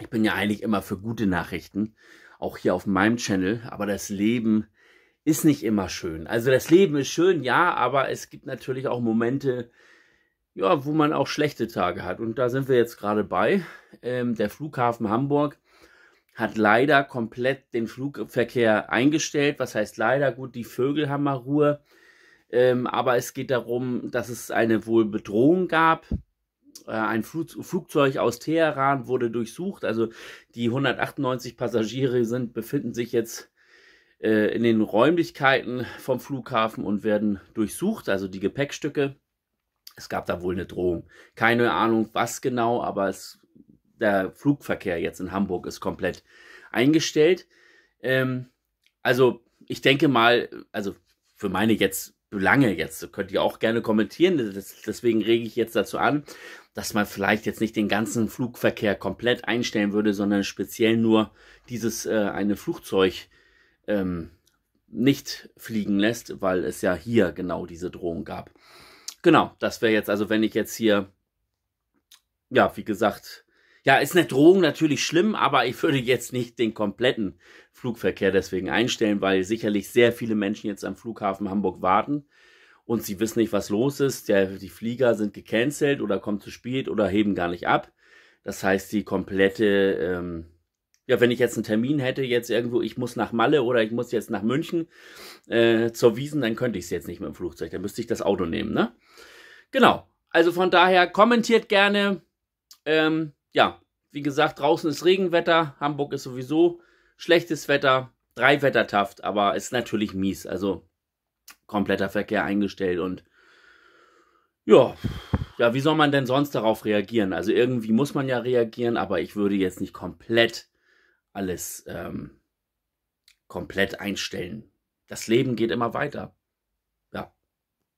ich bin ja eigentlich immer für gute Nachrichten, auch hier auf meinem Channel, aber das Leben ist nicht immer schön. Also das Leben ist schön, ja, aber es gibt natürlich auch Momente, ja, wo man auch schlechte Tage hat. Und da sind wir jetzt gerade bei. Ähm, der Flughafen Hamburg hat leider komplett den Flugverkehr eingestellt. Was heißt leider? Gut, die Vögel haben mal Ruhe. Ähm, aber es geht darum, dass es eine wohl Bedrohung gab äh, ein Flug, Flugzeug aus Teheran wurde durchsucht. Also die 198 Passagiere sind, befinden sich jetzt äh, in den Räumlichkeiten vom Flughafen und werden durchsucht, also die Gepäckstücke. Es gab da wohl eine Drohung. Keine Ahnung, was genau, aber es, der Flugverkehr jetzt in Hamburg ist komplett eingestellt. Ähm, also ich denke mal, also für meine jetzt lange jetzt. Könnt ihr auch gerne kommentieren. Das, deswegen rege ich jetzt dazu an, dass man vielleicht jetzt nicht den ganzen Flugverkehr komplett einstellen würde, sondern speziell nur dieses äh, eine Flugzeug ähm, nicht fliegen lässt, weil es ja hier genau diese Drohung gab. Genau, das wäre jetzt, also wenn ich jetzt hier, ja, wie gesagt, ja, ist eine Drohung natürlich schlimm, aber ich würde jetzt nicht den kompletten Flugverkehr deswegen einstellen, weil sicherlich sehr viele Menschen jetzt am Flughafen Hamburg warten und sie wissen nicht, was los ist. Ja, die Flieger sind gecancelt oder kommen zu spät oder heben gar nicht ab. Das heißt, die komplette, ähm, ja, wenn ich jetzt einen Termin hätte, jetzt irgendwo, ich muss nach Malle oder ich muss jetzt nach München äh, zur Wiesen, dann könnte ich es jetzt nicht mit dem Flugzeug, dann müsste ich das Auto nehmen, ne? Genau. Also von daher kommentiert gerne. Ähm, ja, wie gesagt, draußen ist Regenwetter, Hamburg ist sowieso schlechtes Wetter, drei Wettertaft, aber ist natürlich mies. Also kompletter Verkehr eingestellt und ja, ja, wie soll man denn sonst darauf reagieren? Also irgendwie muss man ja reagieren, aber ich würde jetzt nicht komplett alles ähm, komplett einstellen. Das Leben geht immer weiter.